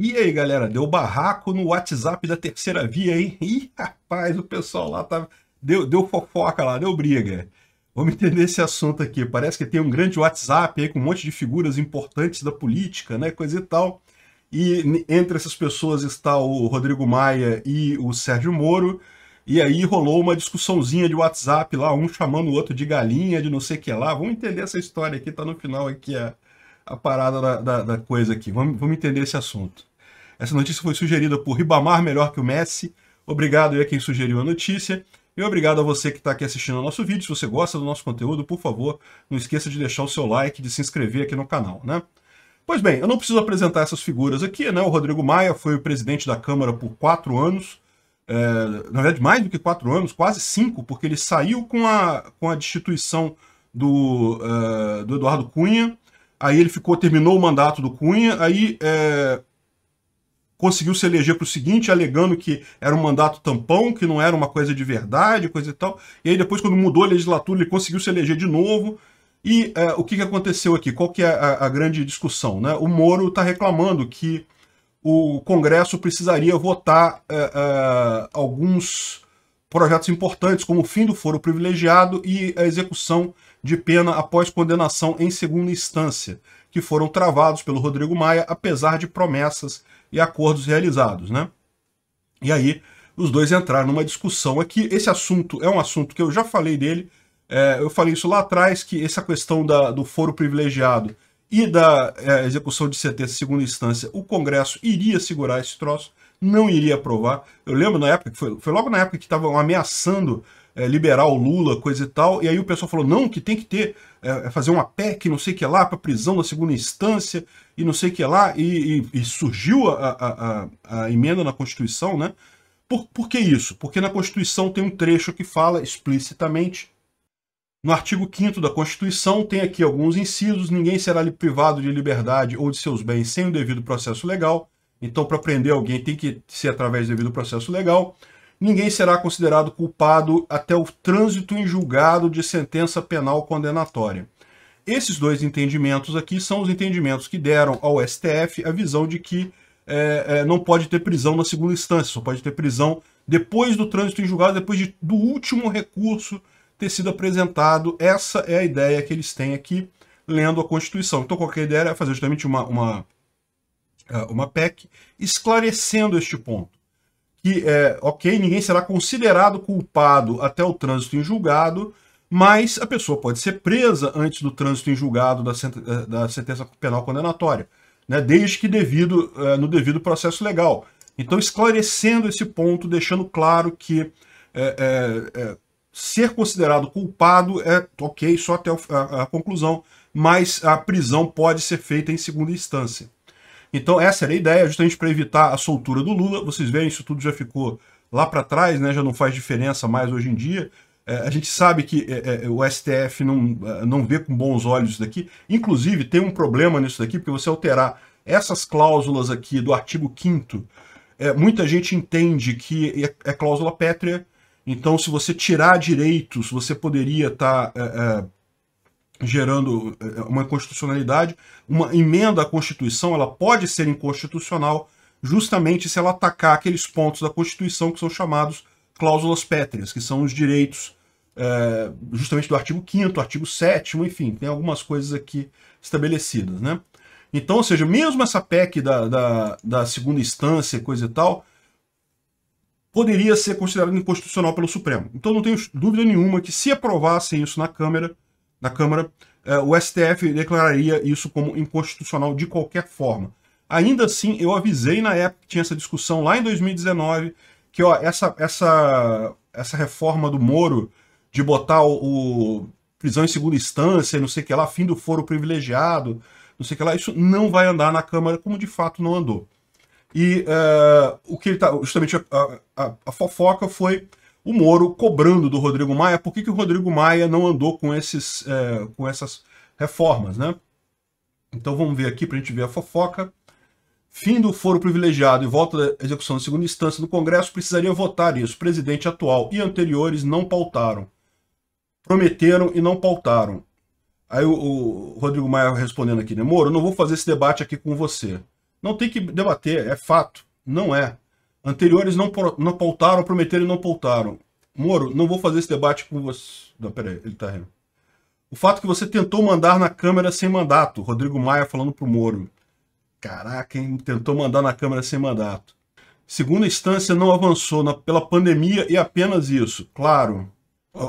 E aí, galera, deu barraco no WhatsApp da terceira via, hein? Ih, rapaz, o pessoal lá tá... deu, deu fofoca lá, deu briga. Vamos entender esse assunto aqui. Parece que tem um grande WhatsApp aí com um monte de figuras importantes da política, né? Coisa e tal. E entre essas pessoas está o Rodrigo Maia e o Sérgio Moro. E aí rolou uma discussãozinha de WhatsApp lá, um chamando o outro de galinha, de não sei o que lá. Vamos entender essa história aqui, tá no final aqui a, a parada da, da, da coisa aqui. Vamos, vamos entender esse assunto. Essa notícia foi sugerida por Ribamar Melhor que o Messi. Obrigado a quem sugeriu a notícia. E obrigado a você que está aqui assistindo ao nosso vídeo. Se você gosta do nosso conteúdo, por favor, não esqueça de deixar o seu like, de se inscrever aqui no canal, né? Pois bem, eu não preciso apresentar essas figuras aqui, né? O Rodrigo Maia foi o presidente da Câmara por quatro anos, é, na verdade mais do que quatro anos, quase cinco, porque ele saiu com a, com a destituição do, uh, do Eduardo Cunha, aí ele ficou, terminou o mandato do Cunha, aí é, conseguiu se eleger para o seguinte, alegando que era um mandato tampão, que não era uma coisa de verdade, coisa e tal. E aí depois, quando mudou a legislatura, ele conseguiu se eleger de novo. E é, o que, que aconteceu aqui? Qual que é a, a grande discussão? Né? O Moro está reclamando que o Congresso precisaria votar é, é, alguns projetos importantes, como o fim do foro privilegiado e a execução de pena após condenação em segunda instância que foram travados pelo Rodrigo Maia, apesar de promessas e acordos realizados, né? E aí os dois entraram numa discussão aqui. Esse assunto é um assunto que eu já falei dele. É, eu falei isso lá atrás, que essa questão da, do foro privilegiado e da é, execução de CT segunda instância, o Congresso iria segurar esse troço, não iria aprovar. Eu lembro na época, foi, foi logo na época que estavam ameaçando é, liberar o Lula, coisa e tal. E aí o pessoal falou, não, que tem que ter, é, é fazer uma PEC, não sei o que lá, para prisão da segunda instância e não sei o que lá. E, e, e surgiu a, a, a, a, emenda na Constituição, né? Por, por que isso? Porque na Constituição tem um trecho que fala explicitamente no artigo 5 da Constituição tem aqui alguns incisos: ninguém será privado de liberdade ou de seus bens sem o devido processo legal. Então, para prender alguém, tem que ser através do devido processo legal ninguém será considerado culpado até o trânsito em julgado de sentença penal condenatória. Esses dois entendimentos aqui são os entendimentos que deram ao STF a visão de que é, é, não pode ter prisão na segunda instância, só pode ter prisão depois do trânsito em julgado, depois de, do último recurso ter sido apresentado. Essa é a ideia que eles têm aqui, lendo a Constituição. Então, qualquer ideia é fazer justamente uma, uma, é, uma PEC esclarecendo este ponto que, é, ok, ninguém será considerado culpado até o trânsito em julgado, mas a pessoa pode ser presa antes do trânsito em julgado da, sent eh, da sentença penal condenatória, né, desde que devido, é, no devido processo legal. Então, esclarecendo esse ponto, deixando claro que é, ser considerado culpado é ok só até a, a conclusão, mas a prisão pode ser feita em segunda instância. Então essa era a ideia, justamente para evitar a soltura do Lula. Vocês veem, isso tudo já ficou lá para trás, né? já não faz diferença mais hoje em dia. É, a gente sabe que é, é o STF não, é, não vê com bons olhos isso daqui. Inclusive, tem um problema nisso daqui, porque você alterar essas cláusulas aqui do artigo 5 é, muita gente entende que é, é, cláusula pétrea, então se você tirar direitos, você poderia estar... Tá, é, gerando eh, uma constitucionalidade, uma emenda à Constituição, ela pode ser inconstitucional justamente se ela atacar aqueles pontos da Constituição que são chamados cláusulas pétreas, que são os direitos é, justamente do artigo 5 artigo 7 enfim, tem algumas coisas aqui estabelecidas, né? Então, ou seja, mesmo essa PEC da, da, da segunda instância, coisa e tal, poderia ser considerada inconstitucional pelo Supremo. Então não tenho dúvida nenhuma que se aprovassem isso na Câmara, na Câmara, é, o STF declararia isso como inconstitucional de qualquer forma. Ainda assim, eu avisei na época que tinha essa discussão lá em 2019 que ó, essa, essa, essa reforma do Moro de botar o, o prisão em segunda instância, não sei o que lá, fim do foro privilegiado, não sei o que lá, isso não vai andar na Câmara, como de fato não andou. E uh, o que ele tá, justamente a, a, a fofoca foi o Moro cobrando do Rodrigo Maia por que, que o Rodrigo Maia não andou com, esses, é, com essas reformas, né? Então vamos ver aqui para a gente ver a fofoca. Fim do foro privilegiado e volta da execução de segunda instância do Congresso precisaria votar isso. presidente atual e anteriores não pautaram. Prometeram e não pautaram. Aí o, o Rodrigo Maia respondendo aqui, né? Moro, não vou fazer esse debate aqui com você. Não tem que debater, é fato. Não é. Anteriores não, não pautaram, prometeram e não pautaram. Moro, não vou fazer esse debate com você. Não, peraí, ele tá rindo. O fato é que você tentou mandar na Câmara sem mandato. Rodrigo Maia falando pro Moro. Caraca, hein? Tentou mandar na Câmara sem mandato. Segunda instância não avançou na, pela pandemia e apenas isso. Claro.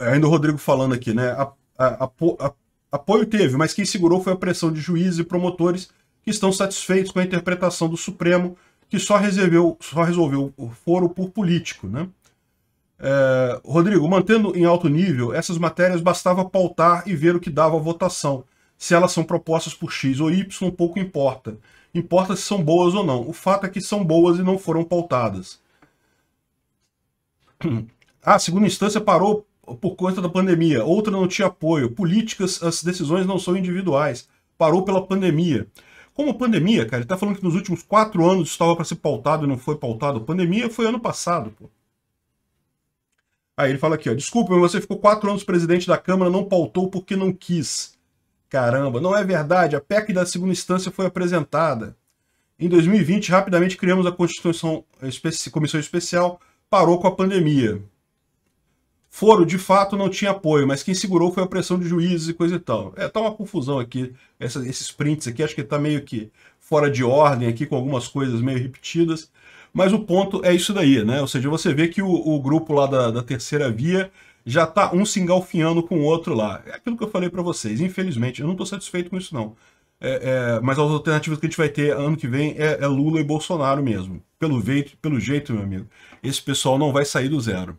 É ainda o Rodrigo falando aqui, né? A, a, a, apoio teve, mas quem segurou foi a pressão de juízes e promotores que estão satisfeitos com a interpretação do Supremo que só resolveu, só resolveu o foro por político. Né? É, Rodrigo, mantendo em alto nível, essas matérias bastava pautar e ver o que dava a votação. Se elas são propostas por X ou Y, pouco importa. Importa se são boas ou não. O fato é que são boas e não foram pautadas. A ah, segunda instância parou por conta da pandemia, outra não tinha apoio. Políticas, as decisões não são individuais. Parou pela pandemia. Como pandemia, cara, ele tá falando que nos últimos quatro anos estava para ser pautado e não foi pautado. Pandemia foi ano passado, pô. Aí ele fala aqui, ó, desculpa, você ficou quatro anos presidente da Câmara, não pautou porque não quis. Caramba, não é verdade, a PEC da segunda instância foi apresentada. Em 2020, rapidamente criamos a Constituição Comissão Especial, parou com a pandemia. Foro, de fato, não tinha apoio, mas quem segurou foi a pressão de juízes e coisa e tal. É, tá uma confusão aqui, essa, esses prints aqui, acho que tá meio que fora de ordem aqui, com algumas coisas meio repetidas, mas o ponto é isso daí, né? Ou seja, você vê que o, o grupo lá da, da terceira via já tá um se engalfinhando com o outro lá. É aquilo que eu falei para vocês, infelizmente, eu não tô satisfeito com isso não. É, é, mas as alternativas que a gente vai ter ano que vem é, é Lula e Bolsonaro mesmo. Pelo, veito, pelo jeito, meu amigo, esse pessoal não vai sair do zero.